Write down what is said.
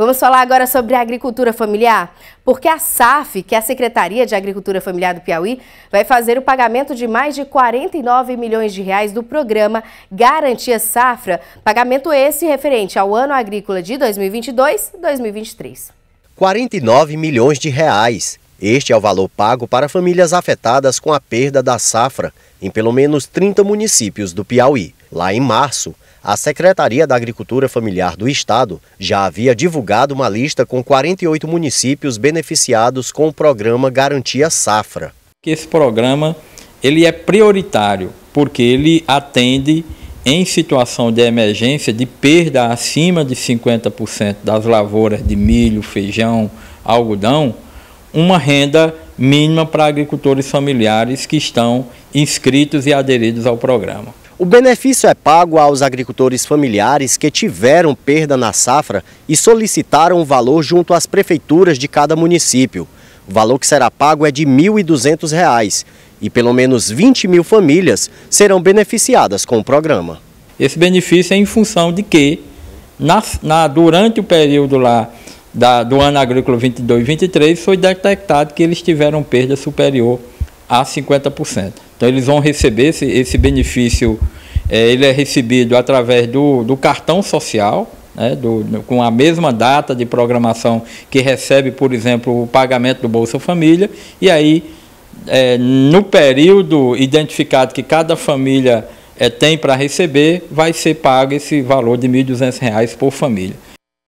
Vamos falar agora sobre a agricultura familiar, porque a SAF, que é a Secretaria de Agricultura Familiar do Piauí, vai fazer o pagamento de mais de 49 milhões de reais do programa Garantia Safra, pagamento esse referente ao ano agrícola de 2022-2023. 49 milhões de reais. Este é o valor pago para famílias afetadas com a perda da safra em pelo menos 30 municípios do Piauí. Lá em março, a Secretaria da Agricultura Familiar do Estado já havia divulgado uma lista com 48 municípios beneficiados com o programa Garantia Safra. Esse programa ele é prioritário porque ele atende em situação de emergência de perda acima de 50% das lavouras de milho, feijão, algodão uma renda mínima para agricultores familiares que estão inscritos e aderidos ao programa. O benefício é pago aos agricultores familiares que tiveram perda na safra e solicitaram o valor junto às prefeituras de cada município. O valor que será pago é de R$ 1.200 e pelo menos 20 mil famílias serão beneficiadas com o programa. Esse benefício é em função de que, na, na, durante o período lá da, do ano agrícola 22 23 foi detectado que eles tiveram perda superior a 50%. Então eles vão receber esse, esse benefício, é, ele é recebido através do, do cartão social, né, do, com a mesma data de programação que recebe, por exemplo, o pagamento do Bolsa Família, e aí é, no período identificado que cada família é, tem para receber, vai ser pago esse valor de R$ 1.200 por família.